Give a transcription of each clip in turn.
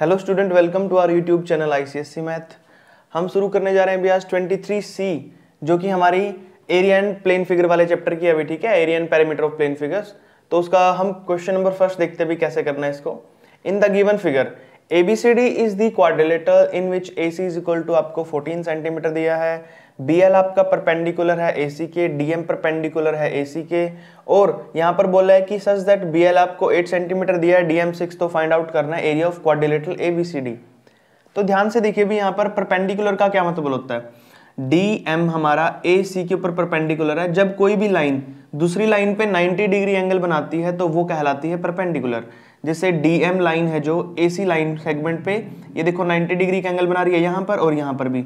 Hello student welcome to our YouTube channel ICSC math हम शुरू करने जा रहे हैं अभी आज ट्वेंटी थ्री सी जो कि हमारी एरिया एंड प्लेन फिगर वाले चैप्टर की अभी ठीक है area and parameter of plane figures तो उसका हम क्वेश्चन नंबर फर्स्ट देखते भी कैसे करना है इसको in the given figure A B C D is the quadrilateral in which A C is equal to आपको 14 सेंटीमीटर दिया है बी एल आपका परपेंडिकुलर है ए सी के डी एम परपेंडिकुलर है ए सी के और यहाँ पर बोला है कि सच दैट बी एल आपको एट सेंटीमीटर दिया है डी एम सिक्स तो फाइंड आउट करना है area of quadrilateral A B C D तो ध्यान से देखिए भी यहाँ पर परपेंडिकुलर का क्या मतलब होता है डी एम हमारा ए सी के ऊपर परपेंडिकुलर है जब कोई भी लाइन दूसरी लाइन पे 90 डिग्री एंगल बनाती है तो वो कहलाती है परपेंडिकुलर जैसे डी एम लाइन है जो ए सी लाइन सेगमेंट पे ये देखो 90 डिग्री का एंगल बना रही है यहाँ पर और यहाँ पर भी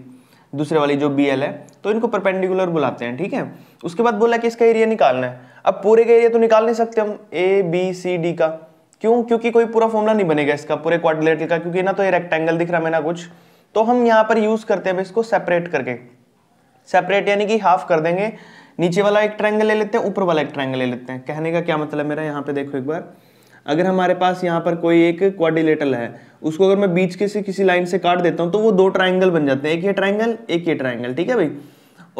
दूसरे वाली जो बी है तो इनको परपेंडिकुलर बुलाते हैं ठीक है उसके बाद बोला कि इसका एरिया निकालना है अब पूरे का एरिया तो निकाल नहीं सकते हम ए बी सी डी का क्यों क्योंकि कोई पूरा फॉर्मुला नहीं बनेगा इसका पूरे क्वाड्रिलेटरल का क्योंकि ना तो ये रेक्टेंगल दिख रहा है ना कुछ तो हम यहाँ पर यूज करते हैं इसको सेपरेट करके सेपरेट यानी कि हाफ कर देंगे नीचे वाला एक ट्रायंगल ले लेते हैं ऊपर वाला एक ट्रायंगल ले लेते हैं कहने का क्या मतलब मेरा यहाँ पे देखो एक बार अगर हमारे पास यहाँ पर कोई एक क्वाड्रिलेटरल है उसको अगर मैं बीच के से किसी लाइन से काट देता हूँ तो वो दो ट्राइंगल बन जाते हैं एक ये ट्राइंगल एक ये ट्राइंगल ठीक है भाई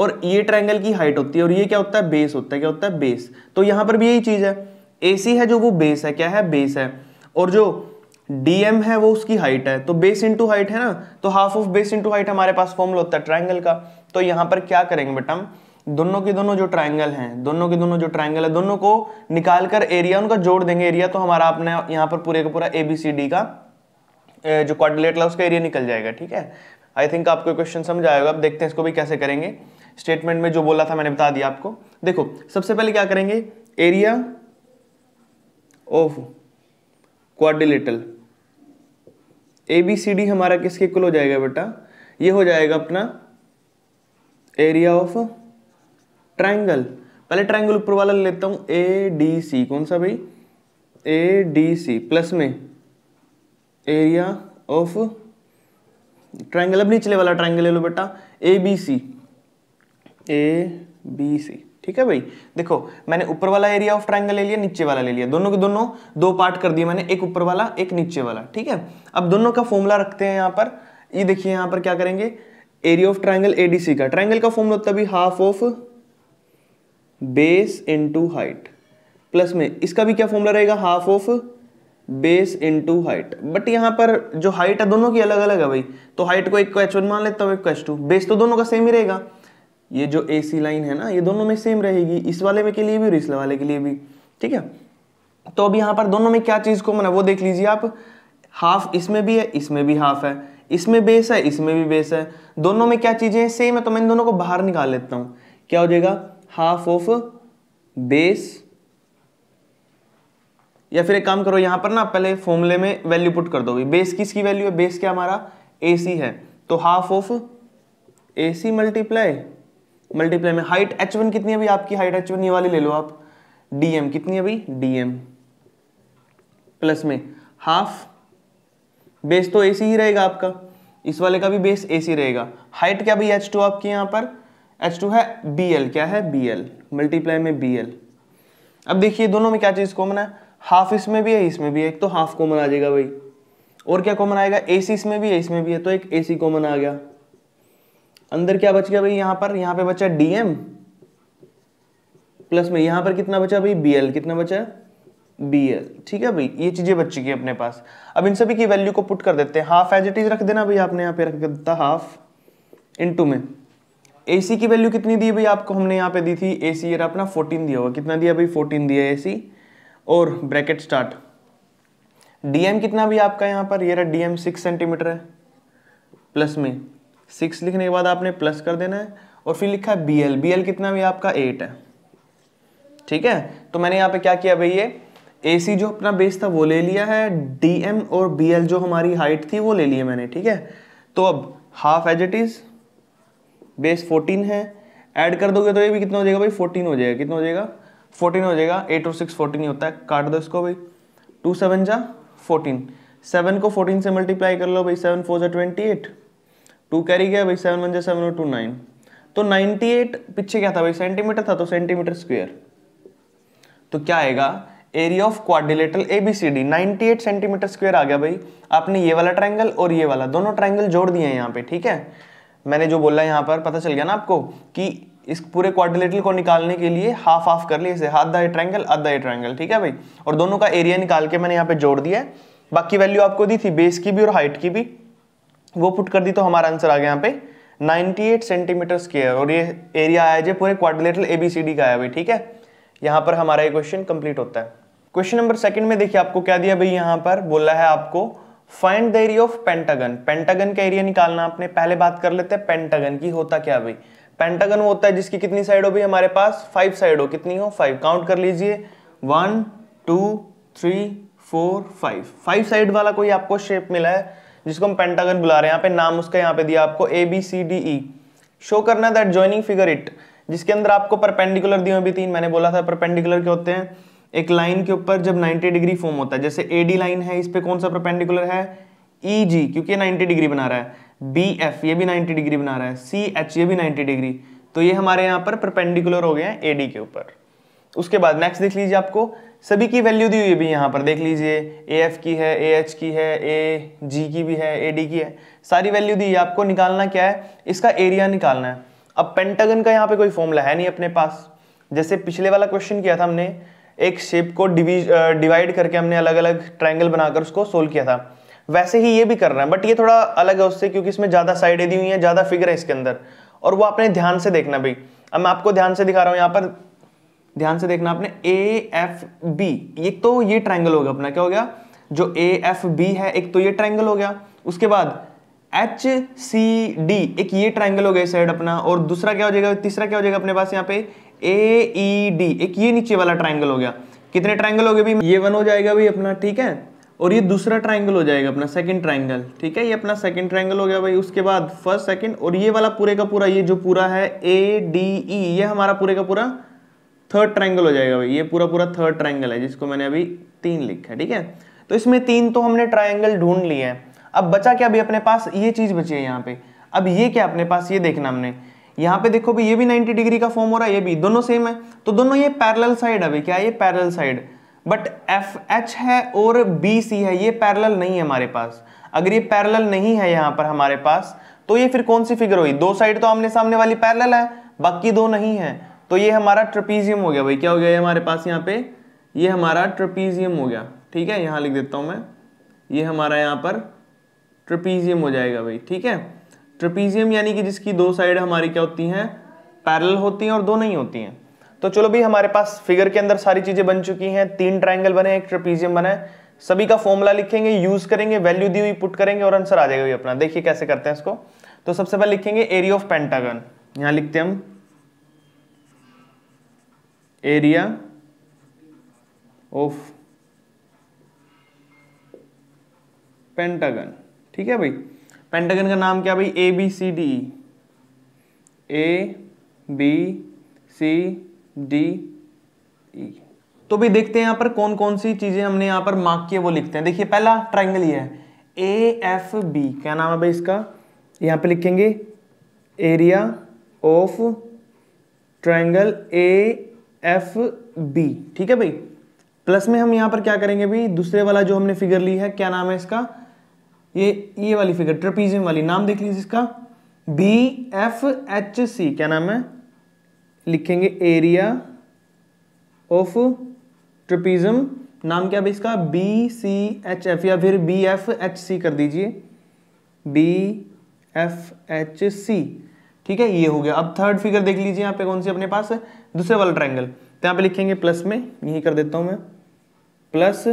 और ये ट्राइंगल की हाइट होती है और ये क्या होता है बेस होता है क्या होता है बेस तो यहाँ पर भी यही चीज़ है ए है जो वो बेस है क्या है बेस है और जो डी है वो उसकी हाइट है तो बेस इंटू हाइट है ना तो half of base into height हमारे पास फॉर्मूला होता है ट्राइंगल का तो यहाँ पर क्या करेंगे बेटा हम दोनों के दोनों जो ट्राइंगल हैं दोनों के दोनों जो ट्राइंगल है दोनों को निकालकर एरिया उनका जोड़ देंगे एरिया तो हमारा आपने यहाँ पर पूरे का पूरा ए बी सी डी का जो क्वाड्रिलेटर है उसका एरिया निकल जाएगा ठीक है आई थिंक आपको क्वेश्चन समझ आएगा अब देखते हैं इसको भी कैसे करेंगे स्टेटमेंट में जो बोला था मैंने बता दिया आपको देखो सबसे पहले क्या करेंगे area of quadrilateral A B C D हमारा किसके इक्वल हो जाएगा बेटा ये हो जाएगा अपना एरिया ऑफ ट्रायंगल पहले ट्रायंगल ऊपर वाला ले लेता हूँ ए डी सी कौन सा भाई ए डी सी प्लस में एरिया ऑफ ट्रायंगल अब निचले वाला ट्रायंगल ले लो बेटा ए बी सी ए बी सी ठीक है भाई देखो मैंने ऊपर वाला एरिया ऑफ ट्रायंगल ले लिया नीचे वाला ले लिया दोनों के दोनों दो पार्ट कर दिए मैंने एक ऊपर वाला एक नीचे वाला ठीक है अब दोनों का फॉर्मूला रखते हैं यहाँ पर ये यह देखिए यहाँ पर क्या करेंगे एरिया ऑफ ट्रायंगल एडीसी का ट्राइंगल का फॉर्मूला होता है half of base into height plus में इसका भी क्या फॉर्मूला रहेगा half of base into height but यहाँ पर जो हाइट है दोनों की अलग अलग है भाई तो हाइट को एक को एच वन मान लेता हूँ एक को एच टू बेस तो दोनों का सेम ही रहेगा ये जो ए सी लाइन है ना ये दोनों में सेम रहेगी इस वाले में के लिए भी और इस वाले के लिए भी ठीक है तो अब यहाँ पर दोनों में क्या चीज़ को मना वो देख लीजिए आप हाफ इसमें भी है इसमें भी हाफ है इसमें बेस है इसमें भी बेस है दोनों में क्या चीज़ें सेम है तो मैं इन दोनों को बाहर निकाल लेता हूँ क्या हो जाएगा हाफ ऑफ बेस या फिर एक काम करो यहां पर ना पहले फॉर्मूले में वैल्यू पुट कर दोगे बेस किसकी वैल्यू है बेस क्या हमारा ए सी है तो half of A C multiply multiply में हाइट एच वन कितनी अभी आपकी हाइट एच वन ये वाली ले लो आप डीएम कितनी है भाई डी एम प्लस में हाफ बेस तो ए सी ही रहेगा आपका इस वाले का भी बेस ए सी रहेगा हाइट क्या भाई एच टू आपकी यहां पर एच टू है बी एल क्या है बी एल मल्टीप्लाई में बी एल अब देखिए दोनों में क्या चीज़ कॉमन है हाफ इसमें भी है इसमें भी है एक तो हाफ कॉमन आ जाएगा भाई और क्या कॉमन आएगा ए सी इसमें भी है इसमें भी है तो एक ए सी कॉमन आ गया अंदर क्या बच गया भाई यहाँ पर यहां पे बचा डी एम प्लस में यहां पर कितना बचा भाई बी एल कितना बचा बी एल ठीक है भाई ये चीज़ें बच चुकी है अपने पास अब इन सभी की वैल्यू को पुट कर देते हैं हाफ एज इट इज रख देना भाई आपने यहाँ पे रख देता हाफ इनटू में ए सी की वैल्यू कितनी दी भाई आपको हमने यहाँ पे दी थी ए सी यार अपना फोर्टीन दिया हुआ कितना दिया भाई फोर्टीन दिया ए सी और ब्रैकेट स्टार्ट डीएम कितना भी आपका यहाँ पर ये रहा डीएम सिक्स सेंटीमीटर है प्लस में सिक्स लिखने के बाद आपने प्लस कर देना है और फिर लिखा है बी एल बी एल कितना भी आपका एट है ठीक है तो मैंने यहाँ पे क्या किया भाई ये ए सी जो अपना बेस था वो ले लिया है डी एम और बी एल जो हमारी हाइट थी वो ले लिया मैंने ठीक है तो अब half as it is base fourteen है ऐड कर दोगे तो ये भी कितना हो जाएगा भाई फोर्टीन हो जाएगा कितना हो जाएगा फोर्टीन हो जाएगा एट और सिक्स फोर्टीन ही होता है काट दो इसको भाई टू सेवन जा फोर्टीन सेवन को फोर्टीन से मल्टीप्लाई कर लो भाई सेवन फोर जा ट्वेंटी एट टू कैरी गया भाई सेवन वन जा सेवन और टू नाइन तो नाइन्टी एट पीछे क्या था भाई सेंटीमीटर था तो सेंटीमीटर स्क्वेयर तो क्या आएगा area of quadrilateral ninety eight centimetre square आ गया भाई आपने ये वाला ट्राइंगल और ये वाला दोनों ट्राइंगल जोड़ दिए हैं यहाँ पे ठीक है मैंने जो बोला यहाँ पर पता चल गया ना आपको कि इस पूरे क्वाड्रिलेटरल को निकालने के लिए हाफ हाफ कर लिए इसे हाथ दाई ट्रैंगल आधा ए ट्रैंगल ठीक है भाई और दोनों का एरिया निकाल के मैंने यहाँ पे जोड़ दिया है बाकी वैल्यू आपको दी थी बेस की भी और हाइट की भी वो पुट कर दी तो हमारा आंसर आ गया यहाँ पे 98 सेंटीमीटर स्केयर और ये एरिया आया जो पूरे क्वाड्रिलेटरल एबीसीडी का आया भाई ठीक है यहाँ पर हमारा ये क्वेश्चन कंप्लीट होता है क्वेश्चन नंबर सेकंड में देखिए आपको क्या दिया भाई यहाँ पर बोला है आपको find the area of pentagon pentagon का एरिया निकालना आपने पहले बात कर लेते हैं पेंटागन की होता क्या भाई पेंटागन होता है जिसकी कितनी साइड हो भाई हमारे पास फाइव साइड हो कितनी हो फाइव काउंट कर लीजिए one two three four five five side वाला कोई आपको शेप मिला है जिसको हम पेंटागन बुला रहे हैं यहाँ पे नाम उसका यहाँ पे दिया आपको A B C D E show करना दैट ज्वाइनिंग फिगर इट जिसके अंदर आपको परपेंडिकुलर दिए हुए भी तीन मैंने बोला था परपेंडिकुलर के होते हैं एक लाइन के ऊपर जब 90 डिग्री फॉर्म होता है जैसे ए डी लाइन है इस पर कौन सा परपेंडिकुलर है ई जी क्योंकि ये 90 डिग्री बना रहा है बी एफ ये भी 90 डिग्री बना रहा है सी एच ये भी 90 डिग्री तो ये हमारे यहाँ पर परपेंडिकुलर हो गए हैं ए डी के ऊपर उसके बाद नेक्स्ट देख लीजिए आपको सभी की वैल्यू दी हुई भी यहाँ पर देख लीजिए ए एफ की है ए एच की है ए जी की भी है ए डी की है सारी वैल्यू दी है आपको निकालना क्या है इसका एरिया निकालना है अब पेंटागन का यहाँ पे कोई फॉर्मूला है नहीं अपने पास जैसे पिछले वाला क्वेश्चन किया था हमने एक शेप को डिवीज डिवाइड करके हमने अलग अलग ट्राइंगल बनाकर उसको सोल्व किया था वैसे ही ये भी कर रहा है बट ये थोड़ा अलग है उससे क्योंकि इसमें ज़्यादा साइडें दी हुई हैं ज़्यादा फिगर है इसके अंदर और वो आपने ध्यान से देखना भाई अब मैं आपको ध्यान से दिखा रहा हूँ यहाँ पर ध्यान से देखना आपने ए एफ बी ये तो ये ट्राइंगल हो गया अपना क्या हो गया जो ए एफ बी है एक तो ये ट्राइंगल हो गया उसके बाद एच सी डी एक ये ट्राइंगल हो गया साइड अपना और दूसरा क्या हो जाएगा तीसरा क्या हो जाएगा अपने पास यहाँ पे ए ई डी एक ये नीचे वाला ट्राइंगल हो गया कितने ट्राइंगल हो गए भी ये वन हो जाएगा भाई अपना ठीक है और ये दूसरा ट्राइंगल हो जाएगा अपना सेकंड ट्राइंगल ठीक है ये अपना सेकंड ट्राइंगल हो गया भाई उसके बाद फर्स्ट सेकंड और ये वाला पूरे का पूरा ये जो पूरा है ए डी ई ये हमारा पूरे का पूरा थर्ड ट्राइंगल हो जाएगा भाई ये पूरा पूरा थर्ड ट्राइंगल है जिसको मैंने अभी तीन लिखा है ठीक है तो इसमें तीन तो हमने ट्राइंगल ढूंढ लिया है अब बचा क्या अभी अपने पास ये चीज़ बची है यहाँ पे अब ये क्या अपने पास ये देखना हमने यहाँ पे देखो भी ये भी 90 डिग्री का फॉर्म हो रहा है ये भी दोनों सेम है तो दोनों ये पैरेलल साइड है क्या ये parallel side but F H है और बी सी है ये पैरेलल नहीं है हमारे पास अगर ये पैरेलल नहीं है यहाँ पर हमारे पास तो ये फिर कौन सी फिगर हुई दो साइड तो आमने सामने वाली पैरल है बाकी दो नहीं है तो ये हमारा ट्रपीजियम हो गया भाई क्या हो गया ये हमारे पास यहाँ पे ये हमारा ट्रपीजियम हो गया ठीक है यहाँ लिख देता हूँ मैं ये हमारा यहाँ पर ट्रपीजियम हो जाएगा भाई ठीक है ट्रिपीजियम यानी कि जिसकी दो साइड हमारी क्या होती हैं पैरल होती हैं और दो नहीं होती हैं तो चलो भी हमारे पास फिगर के अंदर सारी चीजें बन चुकी हैं तीन ट्राइंगल बने एक ट्रिपीजियम बने सभी का फॉर्मूला लिखेंगे यूज करेंगे वैल्यू दी हुई पुट करेंगे और आंसर आ जाएगा भी अपना देखिए कैसे करते हैं इसको तो सबसे पहले लिखेंगे एरिया ऑफ पेंटागन यहां लिखते हैं हम एरिया ऑफ पेंटागन ठीक है भाई पेंटागन का नाम क्या भाई A B C D A B C D E तो भी देखते हैं यहाँ पर कौन कौन सी चीजें हमने यहाँ पर मार्क किए वो लिखते हैं देखिए पहला ट्राइंगल ये है ए एफ बी क्या नाम है भाई इसका यहाँ पे लिखेंगे area of triangle A F B ठीक है भाई प्लस में हम यहाँ पर क्या करेंगे भाई दूसरे वाला जो हमने फिगर ली है क्या नाम है इसका ये ये वाली फिगर ट्रपीजियम वाली नाम देख लीजिए इसका बी एफ एच सी क्या नाम है लिखेंगे एरिया ऑफ ट्रपीजम नाम क्या भाई इसका बी सी एच एफ या फिर बी एफ एच सी कर दीजिए बी एफ एच सी ठीक है ये हो गया अब थर्ड फिगर देख लीजिए यहाँ पे कौन सी अपने पास है दूसरे वाला ट्रायंगल तो यहाँ पे लिखेंगे प्लस में यही कर देता हूँ मैं प्लस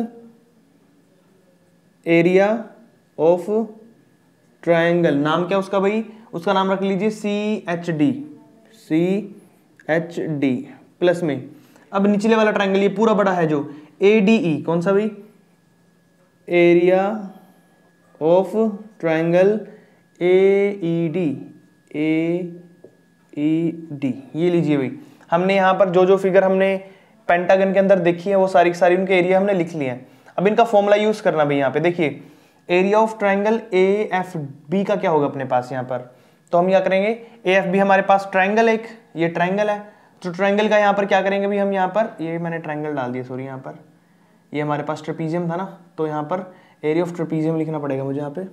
एरिया ऑफ ट्राइंगल नाम क्या उसका भाई उसका नाम रख लीजिए C H D C H D plus में अब निचले वाला ट्राइंगल ये पूरा बड़ा है जो ए डी ई कौन सा भाई area of triangle A E D A E D ये लीजिए भाई हमने यहाँ पर जो जो फिगर हमने पेंटागन के अंदर देखी है वो सारी सारी उनके एरिया हमने लिख लिए हैं अब इनका फॉर्मूला यूज़ करना भाई यहाँ पे देखिए area of triangle A F B का क्या होगा अपने पास यहाँ पर तो हम क्या करेंगे ए एफ बी हमारे पास ट्राइंगल एक ये ट्राइंगल है तो ट्राइंगल का यहाँ पर क्या करेंगे भी हम यहाँ पर ये मैंने ट्राइंगल डाल दिया सॉरी यहाँ पर ये हमारे पास ट्रपीजियम था ना तो यहाँ पर एरिया ऑफ ट्रपीजियम लिखना पड़ेगा मुझे यहाँ पे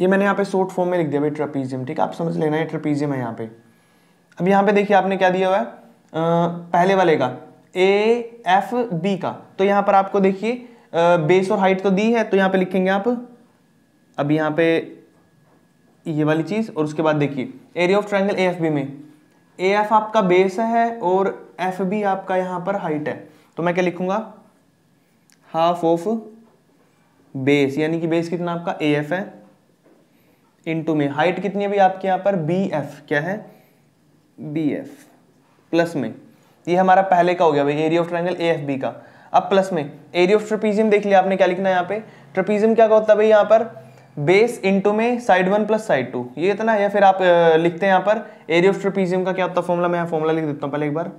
ये मैंने यहाँ पे शॉर्ट फॉर्म में लिख दिया भाई ट्रपीजियम ठीक है आप समझ लेना ये ट्रपीजियम है यहाँ पे अब यहाँ पे देखिए आपने क्या दिया हुआ है पहले वाले का ए एफ बी का तो यहाँ पर आपको देखिए बेस और हाइट तो दी है तो यहां पे लिखेंगे आप अब यहां पे ये वाली चीज़ और उसके बाद देखिए area of triangle A F B में ए एफ आपका बेस है और एफ बी आपका यहां पर हाइट है तो मैं क्या लिखूंगा हाफ ऑफ बेस यानी कि बेस कितना आपका ए एफ है इनटू में हाइट कितनी अभी भी आपके यहां पर बी एफ क्या है बी एफ प्लस में ये हमारा पहले का हो गया भाई area of triangle A F B का अब प्लस में एरिया ऑफ ट्रपीजियम देख लिया आपने क्या लिखना है यहाँ पे ट्रपीजियम क्या होता है भाई यहाँ पर बेस इंटू में side one plus side two ये इतना या फिर आप लिखते हैं यहाँ पर एरिया ऑफ ट्रपीजियम का क्या होता है फॉर्मूला मैं यहाँ फॉर्मूला लिख देता हूँ पहले एक बार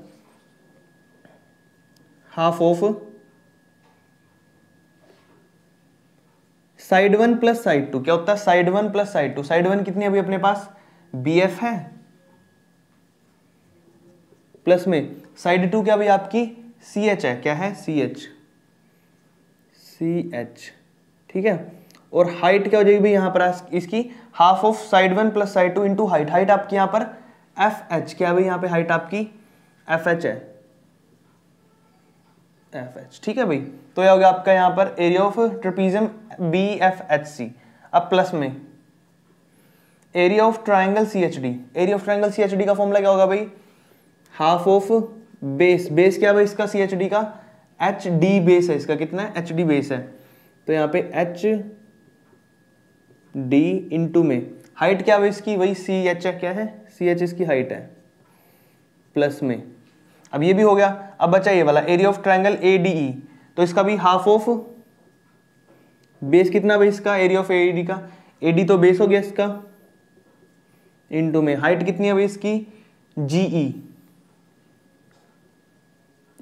half of side one plus side two क्या होता है side one plus side two side one कितनी अभी अपने पास बी एफ है प्लस में साइड टू क्या भाई आपकी सी एच है क्या है सी एच सी एच ठीक है और हाइट क्या हो जाएगी भाई यहां पर इसकी half of side one plus side two into height height आपकी यहां पर एफ एच क्या भाई यहां पे हाइट आपकी एफ एच है एफ एच ठीक है भाई तो यह हो गया आपका यहां पर area of trapezium B F H C अब प्लस में area of triangle C H D area of triangle C H D का फॉर्मूला क्या होगा भाई हाफ ऑफ बेस बेस क्या है इसका सी एच डी का एच डी बेस है इसका कितना है एच डी बेस है तो यहाँ पे एच डी इंटू में हाइट क्या है इसकी वही सी एच क्या है सी एच इसकी हाइट है प्लस में अब ये भी हो गया अब बचा ये वाला area of triangle A D E तो इसका भी हाफ ऑफ बेस कितना भाई इसका एरिया ऑफ ए डी का ए डी तो बेस हो गया इसका इंटू में हाइट कितनी है भाई इसकी जी ई e।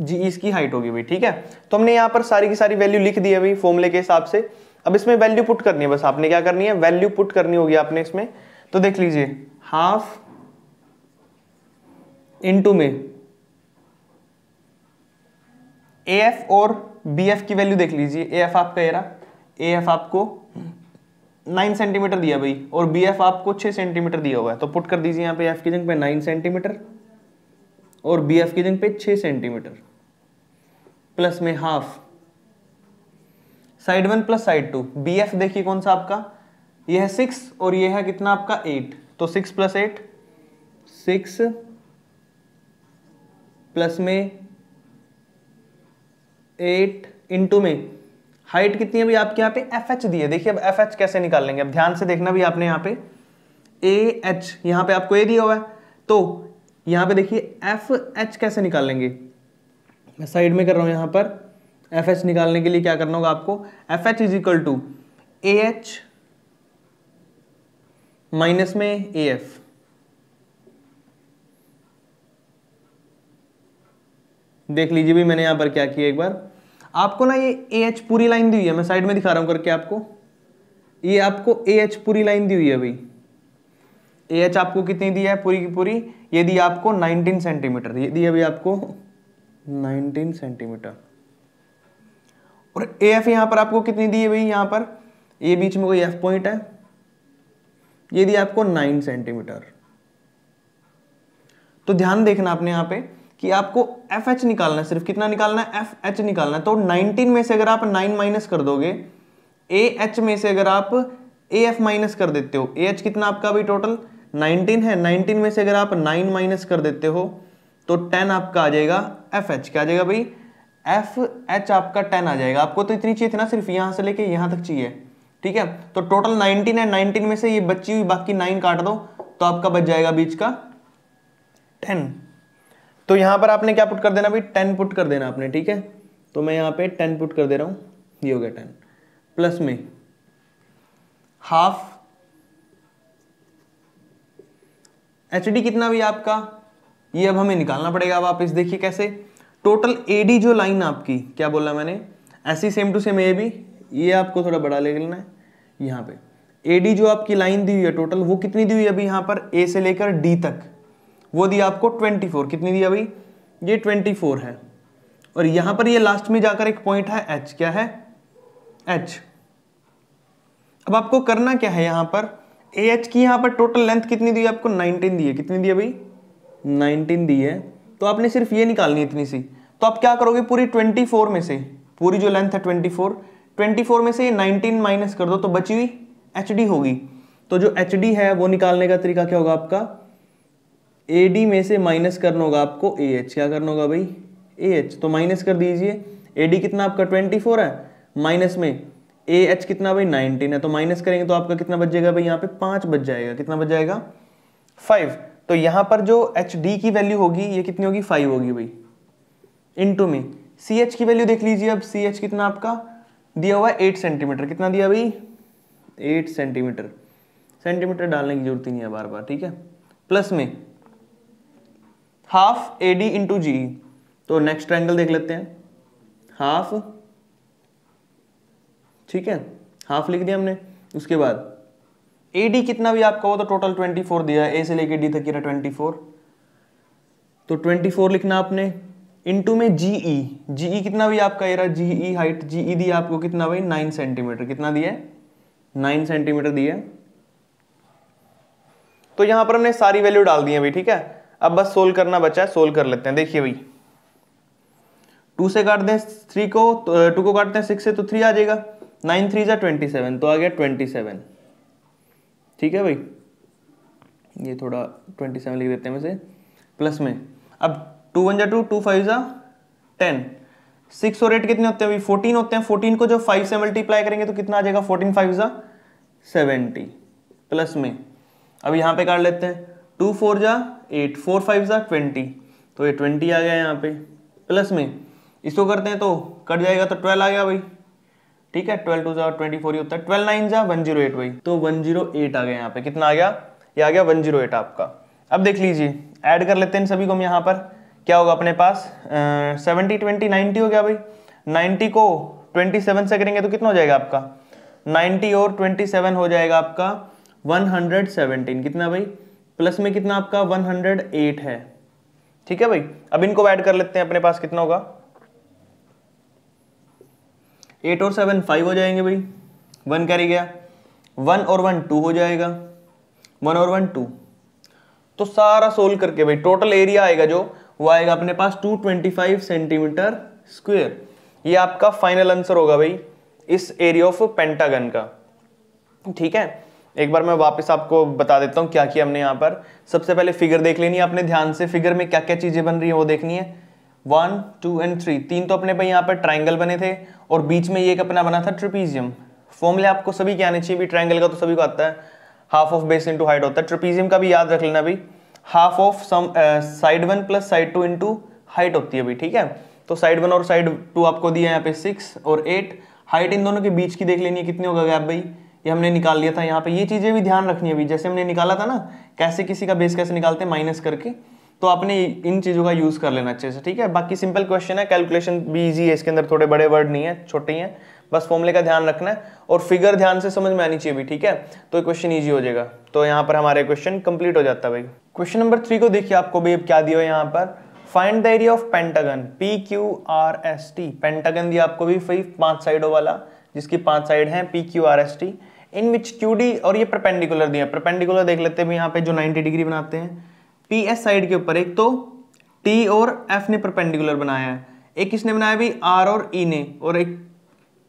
जी इसकी हाइट होगी भाई ठीक है तो हमने यहाँ पर सारी की सारी वैल्यू लिख दी है भाई फॉर्मूले के हिसाब से अब इसमें वैल्यू पुट करनी है बस आपने क्या करनी है वैल्यू पुट करनी होगी आपने इसमें तो देख लीजिए हाफ इनटू में ए एफ और बी एफ की वैल्यू देख लीजिए ए एफ आपका एरा ए एफ आपको नाइन सेंटीमीटर दिया भाई और बी एफ आपको छह सेंटीमीटर दिया हुआ है तो पुट कर दीजिए यहाँ पे एफ की जंग पे नाइन सेंटीमीटर और बी एफ की जंग पे छह सेंटीमीटर प्लस में half side one plus side two B F देखिए कौन सा आपका यह है सिक्स और यह है कितना आपका एट तो six plus eight six plus में एट इंटू में हाइट कितनी है भाई आपके यहाँ पे एफ एच दी है देखिए अब एफ एच कैसे निकाल लेंगे अब ध्यान से देखना भी आपने यहाँ पे ए एच यहाँ पे आपको ए दिया हुआ है तो यहाँ पे देखिए एफ एच कैसे निकालेंगे मैं साइड में कर रहा हूँ यहाँ पर एफ एच निकालने के लिए क्या करना होगा आपको F H is equal to A H minus में ए एफ देख लीजिए भी मैंने यहाँ पर क्या किया एक बार आपको ना ये ए एच पूरी लाइन दी हुई है मैं साइड में दिखा रहा हूँ करके आपको ये आपको ए एच पूरी लाइन दी हुई है भाई ए एच आपको कितनी दी है पूरी की पूरी ये दी आपको 19 सेंटीमीटर ये दी अभी आपको 19 सेंटीमीटर और ए एफ यहां पर आपको कितनी दी है भाई यहां पर ये बीच में कोई एफ पॉइंट है ये दी आपको 9 सेंटीमीटर तो ध्यान देखना आपने यहां पे कि आपको एफ एच निकालना है सिर्फ कितना निकालना है एफ एच निकालना है तो 19 में से अगर आप 9 माइनस कर दोगे ए एच में से अगर आप ए एफ माइनस कर देते हो ए एच कितना आपका अभी टोटल 19 है 19 में से अगर आप 9 माइनस कर देते हो तो 10 आपका आ जाएगा एफ एच क्या आ जाएगा भाई एफ एच आपका 10 आ जाएगा आपको तो इतनी चाहिए थी ना सिर्फ यहाँ से लेके यहाँ तक चाहिए ठीक है तो टोटल 19 है 19 में से ये बची हुई बाकी 9 काट दो तो आपका बच जाएगा बीच का 10 तो यहाँ पर आपने क्या पुट कर देना भाई टेन पुट कर देना आपने ठीक है तो मैं यहाँ पे टेन पुट कर दे रहा हूँ ये हो गया टेन प्लस में हाफ एच कितना भी आपका ये अब हमें निकालना पड़ेगा अब आप इस देखिए कैसे टोटल ए जो लाइन आपकी क्या बोला मैंने ऐसी same to same A B ये आपको थोड़ा बड़ा ले लेना है यहाँ पे ए जो आपकी लाइन दी हुई है टोटल वो कितनी दी हुई है अभी यहाँ पर ए से लेकर डी तक वो दी आपको 24 कितनी दी अभी ये 24 है और यहाँ पर ये लास्ट में जाकर एक पॉइंट है एच क्या है एच अब आपको करना क्या है यहाँ पर ए एच की यहाँ पर टोटल लेंथ कितनी दी है आपको 19 दी है कितनी दी है भाई 19 दी है तो आपने सिर्फ ये निकालनी है इतनी सी तो आप क्या करोगे पूरी 24 में से पूरी जो लेंथ है 24 24 में से ये 19 माइनस कर दो तो बची हुई एच होगी तो जो एच है वो निकालने का तरीका क्या होगा आपका ए डी में से माइनस करना होगा आपको ए एच क्या करना होगा भाई ए एच तो माइनस कर दीजिए ए डी कितना आपका फोर है माइनस में ए एच कितना भाई नाइनटीन है तो माइनस करेंगे तो आपका कितना बच जाएगा भाई यहाँ पे पांच बच जाएगा कितना बच जाएगा फाइव तो यहाँ पर जो एच डी की वैल्यू होगी ये कितनी होगी फाइव होगी भाई इन टू में सी एच की वैल्यू देख लीजिए अब सी एच कितना आपका दिया हुआ है एट सेंटीमीटर कितना दिया भाई एट सेंटीमीटर सेंटीमीटर डालने की जरूरत ही नहीं है बार बार ठीक है प्लस में half A D into G तो नेक्स्ट ट्रायंगल देख लेते हैं हाफ ठीक है हाफ लिख दिया हमने उसके बाद ए डी कितना भी आपका हो तो टोटल ट्वेंटी फोर दिया ए से लेके डी तक किया ट्वेंटी फोर तो ट्वेंटी फोर लिखना आपने इनटू में जी ई जी ई कितना भी आपका ये रहा जी ई हाइट जी ई दिया आपको कितना भाई नाइन सेंटीमीटर कितना दिया है नाइन सेंटीमीटर दिया तो यहां पर हमने सारी वैल्यू डाल दी है भाई ठीक है अब बस सोल्व करना बचा है सोल्व कर लेते हैं देखिए भाई टू से काट दें थ्री को टू तो, को काटते हैं सिक्स से तो थ्री आ जाएगा नाइन थ्री ज़ा ट्वेंटी सेवन तो आ गया ट्वेंटी सेवन ठीक है भाई ये थोड़ा ट्वेंटी सेवन लिख देते हैं वैसे प्लस में अब टू वन जा टू टू फाइव जा टेन सिक्स और एट कितने होते हैं अभी फोर्टीन होते हैं फोर्टीन को जो फाइव से मल्टीप्लाई करेंगे तो कितना आ जाएगा फोर्टीन फाइव जा सेवेंटी प्लस में अब यहाँ पे काट लेते हैं टू फोर जा एट फोर फाइव जा ट्वेंटी तो ये ट्वेंटी आ गया यहाँ पे प्लस में इसको करते हैं तो कट जाएगा तो ट्वेल्व आ गया भाई ठीक है ट्वेल्व टू जा ट्वेंटी फोर ही होता है ट्वेल्व नाइन जा वन जीरो एट वही तो वन जीरो एट आ गया यहाँ पे कितना आ गया ये आ गया वन जीरो एट आपका अब देख लीजिए ऐड कर लेते हैं सभी को हम यहाँ पर क्या होगा अपने पास सेवेंटी ट्वेंटी नाइन्टी हो गया भाई नाइन्टी को ट्वेंटी सेवन से करेंगे तो कितना हो जाएगा आपका नाइन्टी और ट्वेंटी सेवन हो जाएगा आपका वन हंड्रेड सेवनटीन कितना भाई प्लस में कितना आपका वन हंड्रेड एट है ठीक है भाई अब इनको ऐड कर लेते हैं अपने पास कितना होगा एट और सेवन फाइव हो जाएंगे भाई वन कैरी गया वन और वन टू हो जाएगा वन और वन टू तो सारा सोल्व करके भाई टोटल एरिया आएगा जो वो आएगा अपने पास two twenty five centimetre square ये आपका फाइनल आंसर होगा भाई इस एरिया ऑफ पेंटागन का ठीक है एक बार मैं वापस आपको बता देता हूँ क्या किया हमने यहाँ पर सबसे पहले फिगर देख लेनी है आपने ध्यान से फिगर में क्या क्या चीज़ें बन रही है वो देखनी है वन टू एंड थ्री तीन तो अपने पे यहाँ पर ट्राइंगल बने थे और बीच में ये एक अपना बना था ट्रिपीजियम फॉर्मूले आपको सभी के आने चाहिए भी ट्राइंगल का तो सभी को आता है half of base into height होता है ट्रिपीजियम का भी याद रख लेना भी half of sum side one plus side two into height होती है अभी ठीक है तो साइड वन और साइड टू आपको दिया यहाँ पे सिक्स और एट हाइट इन दोनों के बीच की देख लेनी है कितनी होगा गैप भाई ये हमने निकाल लिया था यहाँ पे ये चीज़ें भी ध्यान रखनी है अभी जैसे हमने निकाला था ना कैसे किसी का बेस कैसे निकालते हैं माइनस करके तो आपने इन चीज़ों का यूज़ कर लेना अच्छे से ठीक है बाकी सिंपल क्वेश्चन है कैलकुलेशन भी ईजी है इसके अंदर थोड़े बड़े वर्ड नहीं है छोटे हैं बस फॉर्मुले का ध्यान रखना है और फिगर ध्यान से समझ में आनी चाहिए भी ठीक है तो क्वेश्चन ईजी हो जाएगा तो यहाँ पर हमारे क्वेश्चन कंप्लीट हो जाता है भाई क्वेश्चन नंबर थ्री को देखिए आपको भी क्या दिया है यहाँ पर find the area of pentagon P Q R S T pentagon दिया आपको भी पांच साइडों वाला जिसकी पांच साइड है P Q R S T in which Q D और ये प्रपेंडिकुलर दिया प्रपेंडिकुलर देख लेते हैं यहाँ पे जो 90 डिग्री बनाते हैं पी एस साइड के ऊपर एक तो टी और एफ ने परपेंडिकुलर बनाया है एक किसने बनाया भाई आर और ई e ने और एक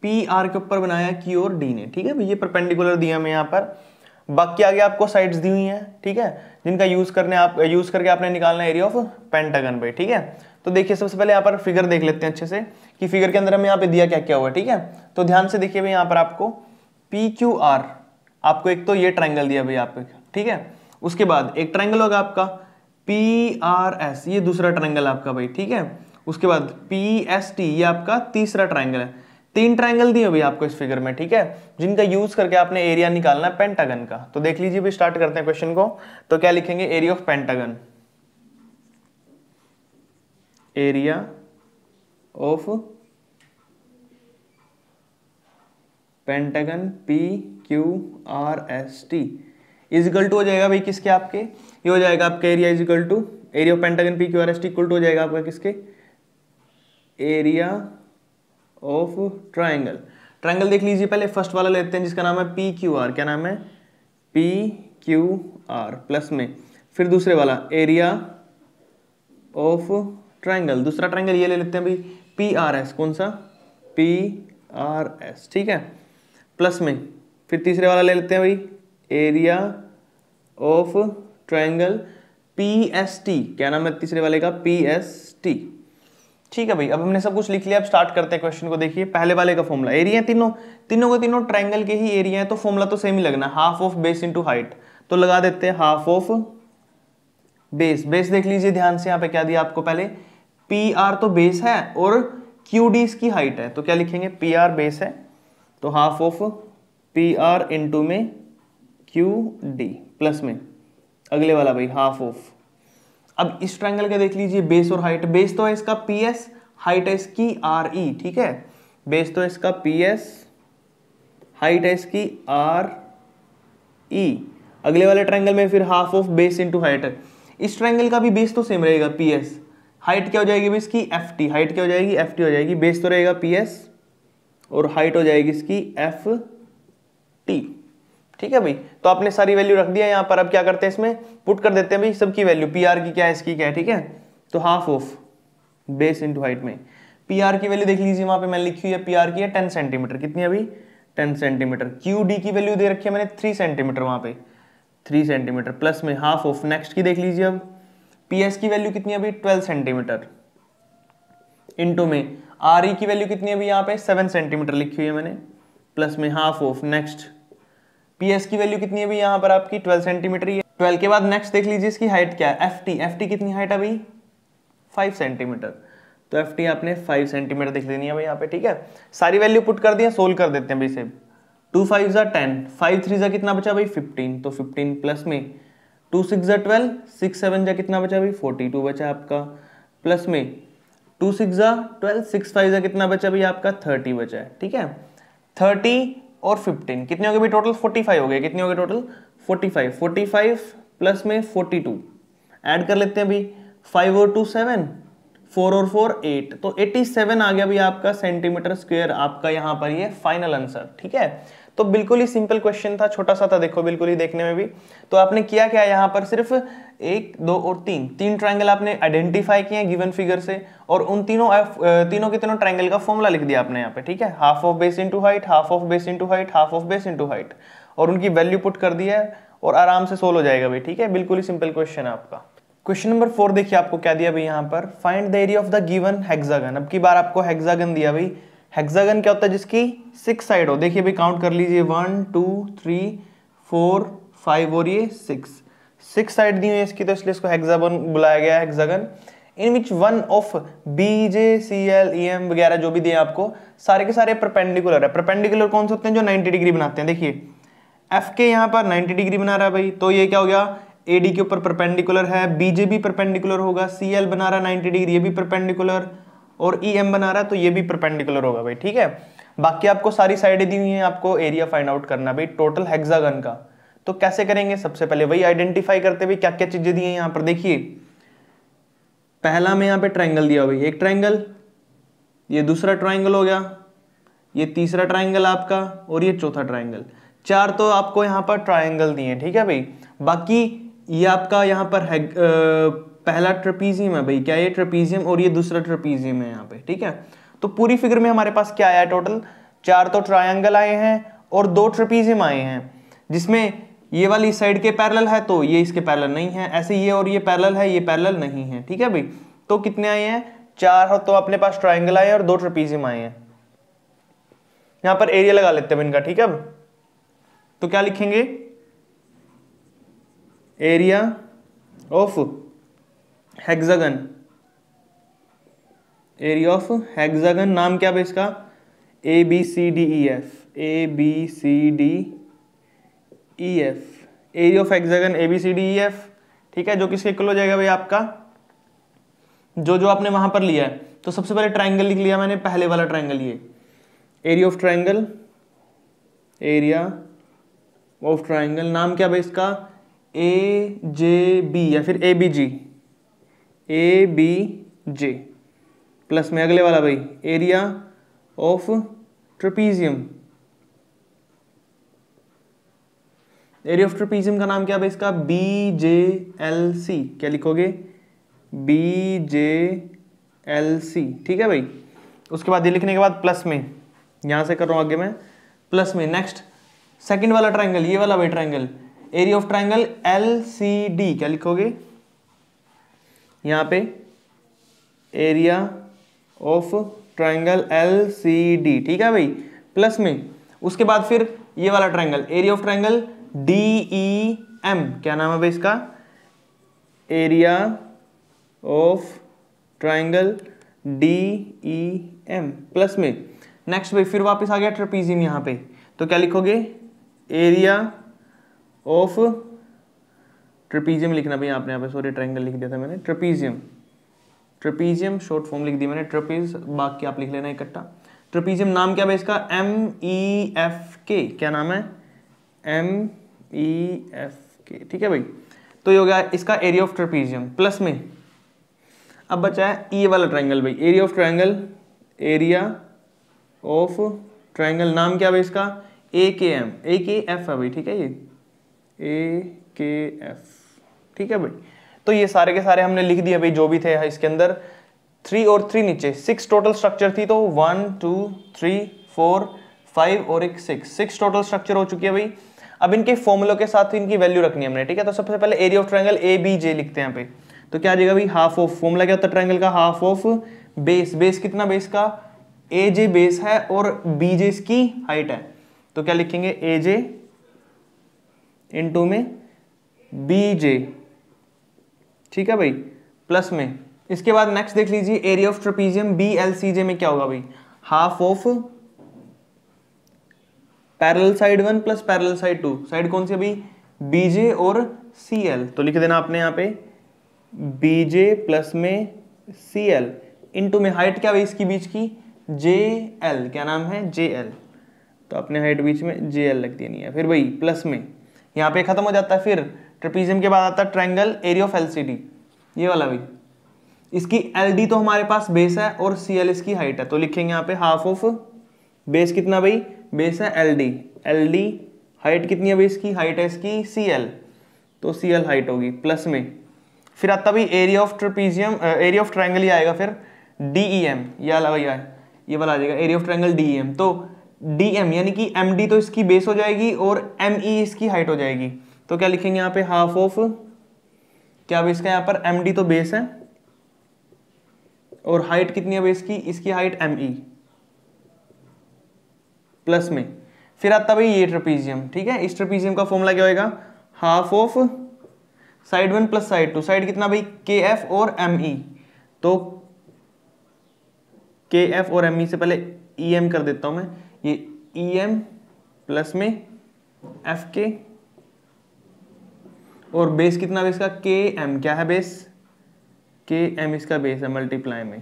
पी आर के ऊपर बनाया क्यू और डी ने ठीक है भाई ये परपेंडिकुलर दिया हमें यहाँ पर बाकी आगे आपको साइड्स दी हुई हैं ठीक है जिनका यूज करने आप यूज करके आपने निकालना एरिया ऑफ पेंटागन भाई ठीक है तो देखिए सबसे पहले यहाँ पर फिगर देख लेते हैं अच्छे से कि फिगर के अंदर हमें यहाँ पे दिया क्या क्या हुआ ठीक है तो ध्यान से देखिए भाई यहाँ पर आपको पी क्यू आर आपको एक तो ये ट्राइंगल दिया भाई यहाँ ठीक है उसके बाद एक ट्राइंगल होगा आपका पी आर एस ये दूसरा ट्राइंगल आपका भाई ठीक है उसके बाद पी एस टी ये आपका तीसरा ट्राइंगल है तीन ट्राइंगल दिए भाई आपको इस फिगर में ठीक है जिनका यूज करके आपने एरिया निकालना है पेंटागन का तो देख लीजिए भाई स्टार्ट करते हैं क्वेश्चन को तो क्या लिखेंगे area of pentagon area of pentagon P Q R S T is equal to हो जाएगा भाई किसके आपके ये हो जाएगा आपका area is equal to area of pentagon P Q R S equal to हो जाएगा आपका किसके एरिया ऑफ ट्राइंगल ट्राइंगल देख लीजिए पहले फर्स्ट वाला लेते हैं जिसका नाम है पी क्यू आर क्या नाम है पी क्यू आर प्लस में फिर दूसरे वाला एरिया ऑफ ट्राइंगल दूसरा ट्राइंगल ये ले लेते हैं भाई पी आर एस कौन सा पी आर एस ठीक है प्लस में फिर तीसरे वाला ले लेते हैं भाई area of triangle P S T क्या नाम है तीसरे वाले का पी एस टी ठीक है भाई अब हमने सब कुछ लिख लिया अब स्टार्ट करते हैं क्वेश्चन को देखिए पहले वाले का फॉर्मूला एरिया तीनों तीनों के तीनों ट्राइंगल के ही एरिया है तो फॉर्मूला तो सेम ही लगना half of base into height तो लगा देते हैं हाफ ऑफ बेस बेस देख लीजिए ध्यान से यहाँ पे क्या दिया आपको पहले पी आर तो बेस है और क्यू डी इसकी हाइट है तो क्या लिखेंगे पी आर बेस है तो half of P R into में क्यू डी प्लस में अगले वाला भाई हाफ ऑफ अब इस ट्रायंगल का देख लीजिए बेस और हाइट बेस तो है इसका पी एस हाइट है इसकी आर ई e, ठीक है बेस तो है इसका पी एस हाइट है इसकी आर ई e। अगले वाले ट्रायंगल में फिर half of base into height इस ट्रायंगल का भी बेस तो सेम रहेगा पी एस हाइट क्या हो जाएगी भाई इसकी एफ टी हाइट क्या हो जाएगी एफ टी हो जाएगी बेस तो रहेगा पी एस और हाइट हो जाएगी इसकी एफ टी ठीक है भाई तो आपने सारी वैल्यू रख दिया यहाँ पर अब क्या करते हैं इसमें पुट कर देते हैं भाई सबकी वैल्यू पी आर की क्या है इसकी क्या है ठीक है तो half of base into height में पी आर की वैल्यू देख लीजिए वहाँ पे मैंने लिखी हुई है पी आर की है टेन सेंटीमीटर कितनी अभी टेन सेंटीमीटर क्यू डी की वैल्यू दे रखी है मैंने थ्री सेंटीमीटर वहाँ पे थ्री सेंटीमीटर प्लस में हाफ ऑफ नेक्स्ट की देख लीजिए अब पी एस की वैल्यू कितनी अभी ट्वेल्व सेंटीमीटर इंटू में आर ई e की वैल्यू कितनी अभी यहाँ पे सेवन सेंटीमीटर लिखी हुई है मैंने प्लस में हाफ ऑफ नेक्स्ट पीएस की वैल्यू कितनी है भाई यहाँ पर आपकी ट्वेल्व सेंटीमीटर ही है ट्वेल्व के बाद नेक्स्ट देख लीजिए इसकी हाइट क्या है एफ टी एफ टी कितनी हाइट है भाई फाइव सेंटीमीटर तो एफ टी आपने फाइव सेंटीमीटर देख लेनी है भाई यहाँ पे ठीक है सारी वैल्यू पुट कर दिए है सोल्व कर देते हैं भाई से टू फाइव ज़ा टेन फाइव थ्री ज़ा कितना बचा भाई फिफ्टीन तो फिफ्टीन प्लस में टू सिक्स ज़ा ट्वेल्व सिक्स सेवन ज़ा कितना बचा भाई फोर्टी टू बचा आपका प्लस में टू सिक्स ज़ा ट्वेल्व सिक्स फाइव ज़ा कितना बचा भाई आपका थर्टी बचा है ठीक है थर्टी और 15 कितने हो गए भाई टोटल 45 हो गए कितने हो गए टोटल 45 45 प्लस में 42 ऐड कर लेते हैं भाई 5 और 2 7 4 और 4 8 तो 87 आ गया भाई आपका सेंटीमीटर स्क्वायर आपका यहां पर ये फाइनल आंसर ठीक है तो बिल्कुल ही सिंपल क्वेश्चन था छोटा सा था देखो बिल्कुल ही देखने में भी तो आपने किया क्या यहाँ पर सिर्फ एक दो और तीन तीन ट्राइंगल आपने आइडेंटिफाई किए गिवन फिगर से और उन तीनों तीनों के तीनों ट्राइंगल का फॉर्मूला लिख दिया आपने यहाँ पे ठीक है half of base into height half of base into height half of base into height और उनकी वैल्यू पुट कर दिया और आराम से सोल्व हो जाएगा भाई ठीक है बिल्कुल ही सिंपल क्वेश्चन है आपका क्वेश्चन नंबर फोर देखिए आपको क्या दिया भाई यहाँ पर find the area of the given hexagon अब की बार आपको हेक्सागन दिया भाई हेक्सागन क्या होता है जिसकी सिक्स साइड हो देखिए भाई काउंट कर लीजिए one two three four five और ये सिक्स सिक्स साइड दी हुई है इसकी तो इसलिए इसको हेक्सागन बुलाया गया है hexagon in which one of B J C L E M वगैरह जो भी दिए आपको सारे के सारे परपेंडिकुलर है परपेंडिकुलर कौन से होते हैं जो नाइन्टी डिग्री बनाते हैं देखिए एफ के यहाँ पर नाइन्टी डिग्री बना रहा है भाई तो ये क्या हो गया ए डी के ऊपर परपेंडिकुलर है बीजे भी परपेंडिकुलर होगा सी एल बना रहा है नाइन्टी डिग्री ये भी परपेंडिकुलर और ई e एम बना रहा है तो ये भी परपेंडिकुलर होगा भाई ठीक है बाकी आपको सारी साइडें दी हुई हैं आपको एरिया फाइंड आउट करना भाई टोटल हेक्सागन का तो कैसे करेंगे सबसे पहले वही आइडेंटिफाई करते भाई क्या क्या चीजें दी हैं यहाँ पर देखिए पहला में यहाँ पे ट्राइंगल दिया भाई एक ट्राइंगल ये दूसरा ट्राइंगल हो गया ये तीसरा ट्राइंगल आपका और ये चौथा ट्राइंगल चार तो आपको यहाँ पर ट्राइंगल दिए ठीक है भाई बाकी ये आपका यहाँ पर पहला ट्रपीजियम है भाई क्या ये ट्रपीजियम और ये दूसरा ट्रपीजियम है यहाँ पे ठीक है तो पूरी फिगर में हमारे पास क्या आया टोटल चार तो ट्रायंगल आए हैं और दो ट्रपीजियम आए हैं जिसमें ये वाली साइड के पैरल है तो ये इसके पैरल नहीं है ऐसे ये और ये पैरल है ये पैरल नहीं है ठीक है भाई तो कितने आए हैं चार तो अपने पास ट्राइंगल आए और दो ट्रपीजियम आए हैं यहां पर एरिया लगा लेते हैं इनका ठीक है तो क्या लिखेंगे area of hexagon area of hexagon नाम क्या है इसका A B C D E F A B C D E F area of hexagon A B C D E F ठीक है जो किसके इक्वल हो जाएगा भाई आपका जो जो आपने वहां पर लिया है तो सबसे पहले ट्राइंगल लिख लिया मैंने पहले वाला ट्राइंगल ये area of triangle area of triangle नाम क्या भाई इसका ए जे बी या फिर A B G A B J plus में अगले वाला भाई area of trapezium area of trapezium का नाम क्या भाई इसका बी जे एल सी क्या लिखोगे बी जे एल सी ठीक है भाई उसके बाद ये लिखने के बाद प्लस में यहां से कर रहा हूं आगे मैं प्लस में नेक्स्ट सेकंड वाला ट्राइंगल ये वाला भाई triangle area of triangle L C D क्या लिखोगे यहाँ पे area of triangle L C D ठीक है भाई प्लस में उसके बाद फिर ये वाला triangle area of triangle D E M क्या नाम है भाई इसका area of triangle D E M plus में नेक्स्ट भाई फिर वापस आ गया ट्रपीजियम यहाँ पे तो क्या लिखोगे एरिया ऑफ ट्रिपीजियम लिखना भाई आपने यहाँ पे सॉरी ट्राइंगल लिख दिया था मैंने ट्रिपीजियम ट्रिपीजियम शॉर्ट फॉर्म लिख दी मैंने ट्रपीज बाकी आप लिख लेना इकट्ठा ट्रिपीजियम नाम क्या भाई इसका एम ई एफ के क्या नाम है एम ई एफ के ठीक है भाई तो ये हो गया इसका एरिया ऑफ ट्रपीजियम प्लस में अब बचा है ये e वाला ट्राइंगल भाई area of triangle area of triangle नाम क्या भाई इसका ए के एम ए के एफ है भाई ठीक है ये ए के एफ ठीक है भाई तो ये सारे के सारे हमने लिख दिया भाई जो भी थे इसके अंदर थ्री और थ्री नीचे सिक्स टोटल स्ट्रक्चर थी तो one two three four five और एक सिक्स सिक्स टोटल स्ट्रक्चर हो चुकी है भाई अब इनके फॉर्मुलों के साथ इनकी वैल्यू रखनी है हमने ठीक है तो सबसे पहले area of triangle A B J लिखते हैं यहाँ पे तो क्या आ जाएगा भाई हाफ ऑफ फॉर्मूला क्या होता है ट्रायंगल का हाफ ऑफ बेस बेस कितना बेस का ए जे बेस है और बी जे इसकी हाइट है तो क्या लिखेंगे ए जे इंटू में बी जे ठीक है भाई प्लस में इसके बाद नेक्स्ट देख लीजिए area of trapezium B L C J में क्या होगा भाई half of parallel side one plus parallel side two side कौन सी अभी बीजे और सी एल तो लिख देना आपने यहां पे बीजे प्लस में सी एल इंटू में हाइट क्या भाई इसकी बीच की जे एल क्या नाम है जे एल तो अपने हाइट बीच में जे एल लग देनी है फिर भाई प्लस में यहां पे खत्म हो जाता है फिर ट्रपीजियम के बाद आता है ट्रैंगल एरिया ऑफ एलसीडी ये वाला भी इसकी एल तो हमारे पास बेस है और सी एल इसकी हाइट है तो लिखेंगे यहाँ पे हाफ ऑफ बेस कितना भाई बेस है L D L D height कितनी है भाई इसकी हाइट है इसकी सी एल तो सी एल हाइट होगी प्लस में फिर आता भाई area of trapezium area of triangle ही आएगा फिर डी ई एम ये वाला भैया ये वाला आ जाएगा area of triangle D E M तो डी एम यानी कि एम डी तो इसकी बेस हो जाएगी और एम ई इसकी हाइट हो जाएगी तो क्या लिखेंगे यहाँ पे हाफ ऑफ क्या अब इसका यहाँ पर एम डी तो बेस है और हाइट कितनी है बेस की इसकी हाइट एम ई प्लस में फिर आता भाई ये ट्रपीजियम ठीक है इस ट्रपीजियम का फॉर्मूला क्या होएगा half of side one plus side two side कितना भाई के एफ और एम ई e। तो के एफ और एम ई e से पहले ई e एम कर देता हूं मैं ये ई एम प्लस में एफ के और बेस कितना बेस का के एम क्या है बेस के एम इसका बेस है मल्टीप्लाई में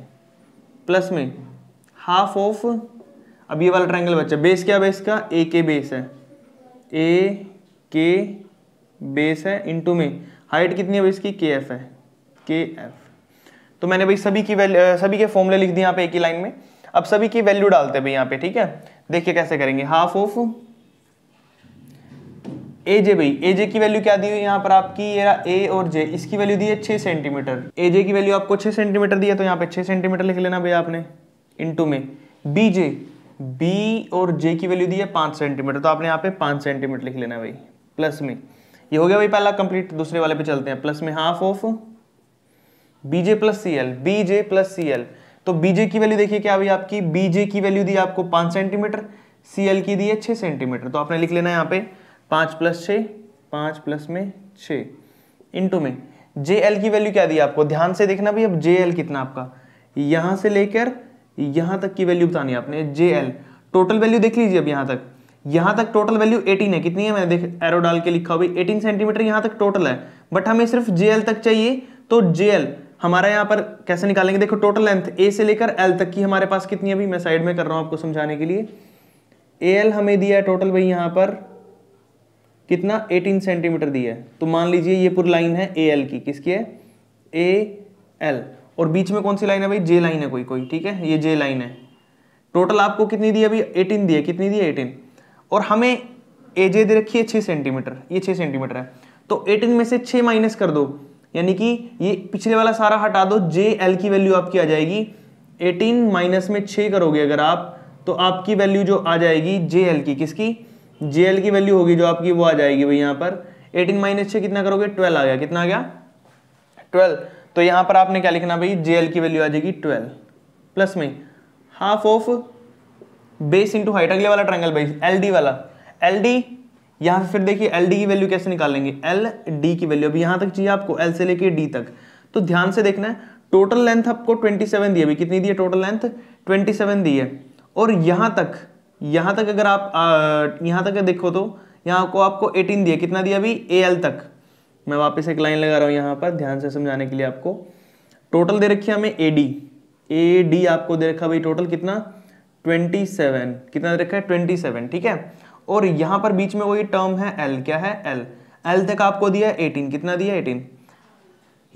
प्लस में हाफ ऑफ अब ये वाला ट्रायंगल बच्चा बेस क्या बेस का ए के बेस है ए के बेस है इंटू में हाइट कितनी है बेस की के एफ है के एफ तो मैंने भाई सभी की वैल्यू सभी के फॉर्मूले लिख दिए यहाँ पे एक ही लाइन में अब सभी की वैल्यू डालते हैं भाई यहाँ पे ठीक है देखिए कैसे करेंगे हाफ ऑफ ए जे भाई ए जे की वैल्यू क्या दी हुई यहाँ पर आपकी ये ए और जे इसकी वैल्यू दी है छह सेंटीमीटर ए जे की वैल्यू आपको छह सेंटीमीटर दिया तो यहाँ पे छह सेंटीमीटर लिख लेना भाई आपने इंटू में बी जे बी और जे की वैल्यू दी है पांच सेंटीमीटर तो आपने यहाँ पे पांच सेंटीमीटर लिख लेना भाई प्लस में ये हो गया भाई पहला कंप्लीट तो दूसरे वाले पे चलते हैं प्लस में half of B J plus C L B J plus C L तो बीजे की वैल्यू देखिए क्या भाई आपकी बीजे की वैल्यू दी आपको पांच सेंटीमीटर सी एल की दी है छह सेंटीमीटर तो आपने लिख लेना यहाँ पे पाँच प्लस छः पाँच प्लस में छः इंटू में जे एल की वैल्यू क्या दी आपको ध्यान से देखना भाई अब जे एल कितना आपका यहाँ से लेकर यहाँ तक की वैल्यू बतानी आपने जे एल टोटल वैल्यू देख लीजिए अब यहाँ तक यहाँ तक टोटल वैल्यू 18 है कितनी है मैंने देख एरो डाल के लिखा हुआ 18 सेंटीमीटर यहाँ तक टोटल है बट हमें सिर्फ जे तक चाहिए तो जे हमारा यहाँ पर कैसे निकालेंगे देखो टोटल लेंथ ए से लेकर एल तक की हमारे पास कितनी अभी मैं साइड में कर रहा हूँ आपको समझाने के लिए ए एल हमें दिया है टोटल भाई यहाँ पर कितना 18 सेंटीमीटर दिया है तो मान लीजिए ये पूरी लाइन है ए एल की किसकी है ए एल और बीच में कौन सी लाइन है भाई जे लाइन है कोई कोई ठीक है ये जे लाइन है टोटल आपको कितनी दी अभी एटीन दी है कितनी दी एटीन और हमें ए जे दे रखी है छः सेंटीमीटर ये छः सेंटीमीटर है तो एटीन में से छः माइनस कर दो यानी कि ये पिछले वाला सारा हटा दो जे एल की वैल्यू आपकी आ जाएगी एटीन माइनस में छः करोगे अगर आप तो आपकी वैल्यू जो आ जाएगी जे एल की किसकी जे की वैल्यू होगी जो आपकी वो आ जाएगी भाई यहाँ पर एटीन माइनस छः कितना करोगे ट्वेल्व आ गया कितना आ गया ट्वेल्व तो यहाँ पर आपने क्या लिखना भाई जे की वैल्यू आ जाएगी ट्वेल्व प्लस में half of base into height अगले वाला ट्रैंगल भाई एल वाला एल डी यहाँ से फिर देखिए एल डी की वैल्यू कैसे निकालेंगे एल डी की वैल्यू अभी यहाँ तक चाहिए आपको एल से लेके डी तक तो ध्यान से देखना है टोटल लेंथ आपको 27 दी है अभी कितनी दी है टोटल लेंथ 27 दी है और यहाँ तक यहाँ तक अगर आप आ, यहाँ तक देखो तो यहाँ को आपको 18 दिया कितना दिया अभी ए एल तक मैं वापस एक लाइन लगा रहा हूँ यहाँ पर ध्यान से समझाने के लिए आपको टोटल दे रखी हमें ए डी ए डी आपको दे रखा भाई टोटल कितना 27 कितना दे रखा है 27 ठीक है और यहाँ पर बीच में वही टर्म है एल क्या है एल एल तक आपको दिया एटीन 18 कितना दिया 18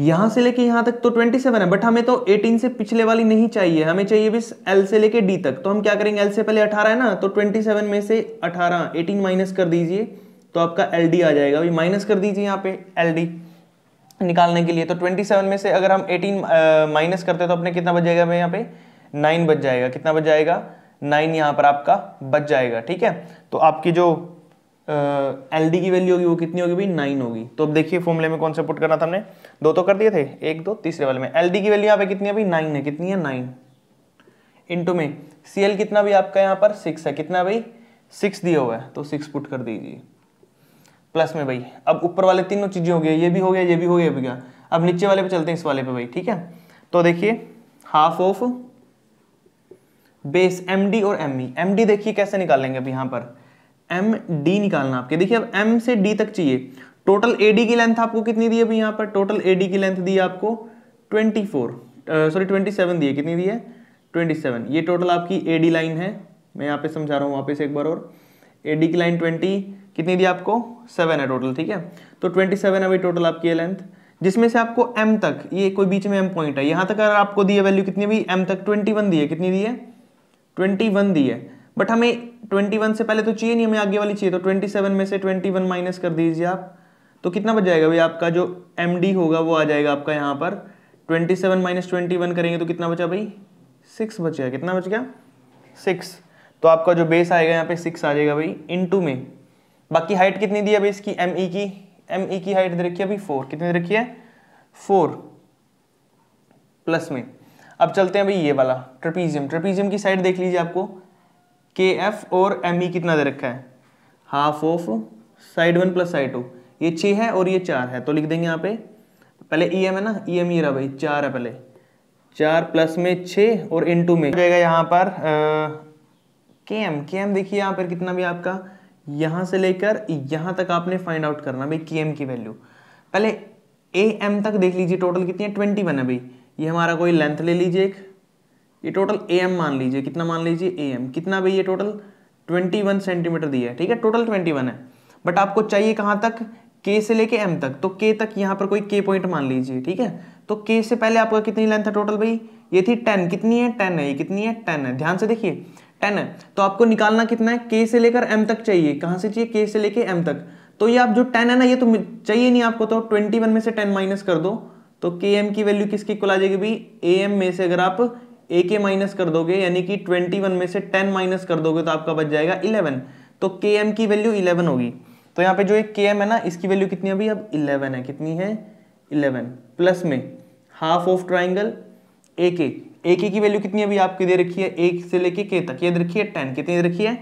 यहां से लेके यहाँ तक तो 27 है बट हमें तो 18 से पिछले वाली नहीं चाहिए हमें चाहिए बस एल से लेके डी तक तो हम क्या करेंगे एल से पहले 18 है ना तो 27 में से 18 18 माइनस कर दीजिए तो आपका एल डी आ जाएगा अभी माइनस कर दीजिए यहाँ पे एल डी निकालने के लिए तो 27 में से अगर हम 18 माइनस करते हैं तो अपने कितना बच जाएगा यहाँ पे नाइन बच जाएगा कितना बच जाएगा नाइन यहाँ पर आपका बच जाएगा ठीक है तो आपकी जो एल डी की वैल्यू होगी वो कितनी होगी भाई नाइन होगी तो अब देखिए फॉर्मूले में कौन से पुट करना था हमने दो तो कर दिए थे एक दो तीसरे वाले में एल की वैल्यू यहाँ पे कितनी है भाई नाइन है कितनी है नाइन इंटू में सी एल कितना भी आपका यहाँ पर सिक्स है कितना भाई सिक्स दिया हुआ है तो सिक्स पुट कर दीजिए प्लस में भाई अब ऊपर वाले तीनों चीज़ें हो गया ये भी हो गया ये भी हो गया अभी क्या अब नीचे वाले पे चलते हैं इस वाले पे भाई ठीक है तो देखिए हाफ ऑफ बेस एम और एम ई e। देखिए कैसे निकालेंगे अभी यहाँ पर एम डी निकालना आपके देखिए अब एम से डी तक चाहिए टोटल ए डी की लेंथ आपको कितनी दी है अभी यहाँ पर टोटल ए डी की लेंथ दी है आपको twenty four sorry twenty seven दी है कितनी दी है ट्वेंटी सेवन ये टोटल आपकी ए डी लाइन है मैं यहाँ पे समझा रहा हूँ वापस एक बार और ए डी की लाइन ट्वेंटी कितनी दी आपको सेवन है टोटल ठीक है तो ट्वेंटी सेवन अभी टोटल आपकी है लेंथ जिसमें से आपको एम तक ये कोई बीच में एम पॉइंट है यहाँ तक अगर आपको दी है वैल्यू कितनी भी एम तक वन दी है कितनी दी है वन दी है बट हमें ट्वेंटी वन से पहले तो चाहिए नहीं हमें आगे वाली चाहिए तो ट्वेंटी सेवन में से ट्वेंटी वन माइनस कर दीजिए आप तो कितना बच जाएगा भाई आपका जो एम होगा वो आ जाएगा आपका यहाँ पर twenty seven minus twenty one करेंगे तो कितना बचा भाई सिक्स बच गया कितना बच गया सिक्स तो आपका जो बेस आएगा यहाँ पे सिक्स आ जाएगा भाई इन टू में बाकी हाइट कितनी दी है भाई इसकी एम ई e की एम ई e की हाइट दे रखी है अभी फोर कितनी दे रखी है फोर प्लस में अब चलते हैं भाई ये वाला ट्रपीजियम ट्रपीजियम की साइड देख लीजिए आपको के एफ और एम ई कितना दे रखा है half of side one plus side two ये छः है और ये चार है तो लिख देंगे यहाँ पे पहले ई एम है ना ई एम ई रहा भाई चार है पहले चार प्लस में छः और इन टू में जाएगा यहाँ पर के एम के एम देखिए यहाँ पर कितना भी आपका यहाँ से लेकर यहाँ तक आपने फाइंड आउट करना भाई के एम की वैल्यू पहले ए एम तक देख लीजिए टोटल कितनी है ट्वेंटी वन है भाई ये हमारा कोई लेंथ ले लीजिए एक ये टोटल ए एम मान लीजिए कितना मान लीजिए ए एम कितना भाई ये टोटल ट्वेंटी वन सेंटीमीटर दिया है ठीक है टोटल ट्वेंटी वन है बट आपको चाहिए कहाँ तक के से लेके एम तक तो के तक यहाँ पर कोई के पॉइंट मान लीजिए ठीक है तो के से पहले आपका कितनी लेंथ है टोटल भाई ये थी टेन कितनी है टेन है ये कितनी है टेन है ध्यान से देखिए टेन है तो आपको निकालना कितना है के से लेकर एम तक चाहिए कहाँ से चाहिए के से लेके एम तक तो ये आप जो टेन है ना ये तो चाहिए नहीं आपको तो ट्वेंटी वन में से टेन माइनस कर दो तो के एम की वैल्यू किसकी कुल आ जाएगी भाई ए एम में से अगर आप ए के माइनस कर दोगे यानी कि 21 में से 10 माइनस कर दोगे तो आपका बच जाएगा 11 तो के एम की वैल्यू 11 होगी तो यहाँ पे जो एक के एम है ना इसकी वैल्यू कितनी अभी अब 11 है कितनी है 11 प्लस में हाफ ऑफ ट्राइंगल ए के ए के की वैल्यू कितनी अभी आपकी दे रखी है एक से लेके के तक ये रखी है टेन कितनी दे रखी है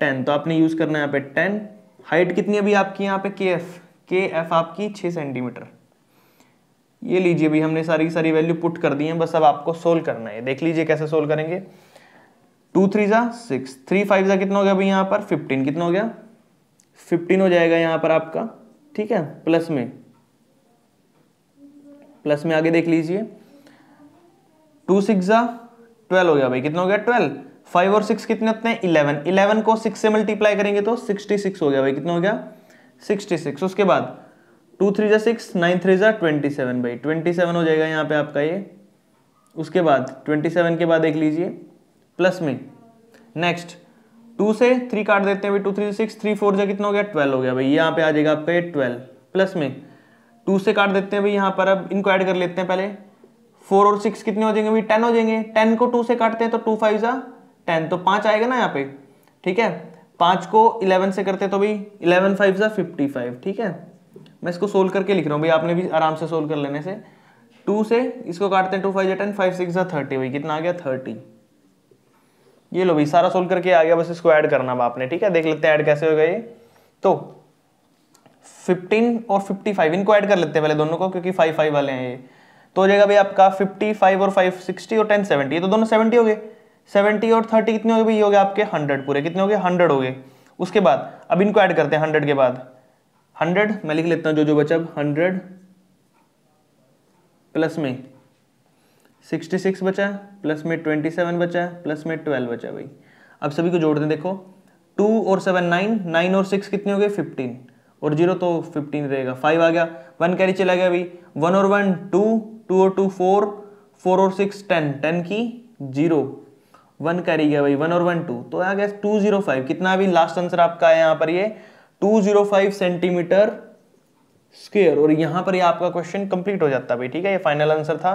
टेन तो आपने यूज़ करना है यहाँ पे टेन हाइट कितनी अभी आपकी यहाँ पे के एफ के एफ आपकी छः सेंटीमीटर ये लीजिए भी हमने सारी सारी वैल्यू पुट कर दी है बस अब आपको सोल्व करना है देख लीजिए कैसे सोल्व करेंगे टू थ्री ज़ा सिक्स थ्री फाइव ज़ा कितना हो गया भाई यहाँ पर फिफ्टीन कितना हो गया फिफ्टीन हो जाएगा यहाँ पर आपका ठीक है प्लस में प्लस में आगे देख लीजिए टू सिक्स ज़ा ट्वेल्व हो गया भाई कितना हो गया ट्वेल्व फाइव और सिक्स कितने होते हैं इलेवन इलेवन को सिक्स से मल्टीप्लाई करेंगे तो सिक्सटी सिक्स हो गया भाई कितना हो गया सिक्सटी सिक्स उसके बाद टू थ्री जा सिक्स नाइन थ्री जा ट्वेंटी सेवन भाई ट्वेंटी सेवन हो जाएगा यहाँ पे आपका ये उसके बाद ट्वेंटी सेवन के बाद देख लीजिए प्लस में नेक्स्ट टू से थ्री काट देते हैं भाई two three six three four जा कितना हो गया ट्वेल्व हो गया भाई यहाँ पे आ जाएगा आपका ये ट्वेल्व प्लस में टू से काट देते हैं भाई यहाँ पर अब इनको ऐड कर लेते हैं पहले फोर और सिक्स कितने हो जाएंगे भाई टेन हो जाएंगे टेन को टू से काटते हैं तो टू फाइव जा टेन तो पाँच आएगा ना यहाँ पे ठीक है पाँच को इलेवन से करते हैं तो भाई इलेवन फाइव जा फिफ्टी फाइव ठीक है मैं इसको सोल्व करके लिख रहा हूँ भाई आपने भी आराम से सोल्व कर लेने से टू से इसको काटते हैं two five ten five six thirty भाई कितना आ गया थर्टी ये लो भाई सारा सोल्व करके आ गया बस इसको ऐड करना आपने ठीक है देख लेते हैं ऐड कैसे होगा ये तो 15 और 55 इनको ऐड कर लेते हैं पहले दोनों को क्योंकि 5 5 वाले हैं ये तो हो जाएगा भाई आपका 55 और 5 60 और 10 70 ये तो दोनों 70 हो गए 70 और 30 कितने हो गए भाई ये हो गए आपके 100 पूरे कितने हो गए 100 हो गए उसके बाद अब इनको ऐड करते हैं 100 के बाद हंड्रेड मैं लिख लेता हूं जो जो बचा हंड्रेड प्लस में सिक्सटी सिक्स बचा प्लस में ट्वेंटी सेवन बचा प्लस में ट्वेल्व बचा भाई अब सभी को जोड़ दें देखो टू और सेवन नाइन नाइन और सिक्स कितने हो गए फिफ्टीन और जीरो तो फिफ्टीन रहेगा फाइव आ गया वन कैरी चला गया भाई वन और वन टू टू और टू फोर फोर और सिक्स टेन टेन की जीरो वन कैरी गया भाई वन और वन टू तो आ गया टू जीरो फाइव कितना अभी लास्ट आंसर आपका है यहाँ पर ये 205 सेंटीमीटर स्क्वेयर और यहां पर ये यह आपका क्वेश्चन कंप्लीट हो जाता भाई ठीक है ये फाइनल आंसर था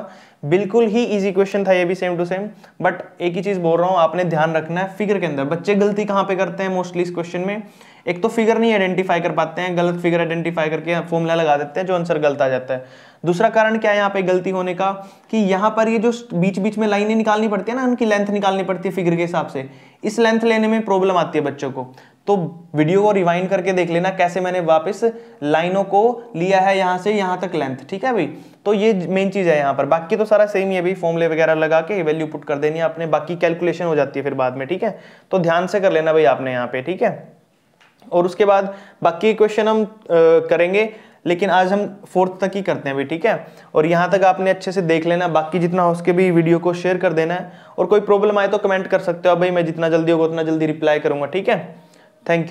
बिल्कुल ही इजी क्वेश्चन था ये भी सेम टू सेम बट एक ही चीज बोल रहा हूं आपने ध्यान रखना है फिगर के अंदर बच्चे गलती कहां पे करते हैं मोस्टली इस क्वेश्चन में एक तो फिगर नहीं आइडेंटिफाई कर पाते हैं गलत फिगर आइडेंटिफाई करके फॉर्मूला लगा देते हैं जो आंसर गलत आ जाता है दूसरा कारण क्या है यहाँ पे गलती होने का कि यहाँ पर ये जो बीच बीच में लाइनें निकालनी पड़ती है ना उनकी लेंथ निकालनी पड़ती है फिगर के हिसाब से इस लेंथ लेने में प्रॉब्लम आती है बच्चों को तो वीडियो को रिवाइंड करके देख लेना कैसे मैंने वापस लाइनों को लिया है यहाँ से यहाँ तक लेंथ ठीक है भाई तो ये मेन चीज़ है यहाँ पर बाकी तो सारा सेम ही है भाई फॉर्मले वगैरह लगा के वैल्यू पुट कर देनी है आपने बाकी कैलकुलेशन हो जाती है फिर बाद में ठीक है तो ध्यान से कर लेना भाई आपने यहाँ पे ठीक है और उसके बाद बाकी क्वेश्चन हम करेंगे लेकिन आज हम फोर्थ तक ही करते हैं भाई ठीक है और यहाँ तक आपने अच्छे से देख लेना बाकी जितना हो उसके भी वीडियो को शेयर कर देना है और कोई प्रॉब्लम आए तो कमेंट कर सकते हो भाई मैं जितना जल्दी होगा उतना जल्दी रिप्लाई करूँगा ठीक है Thank you.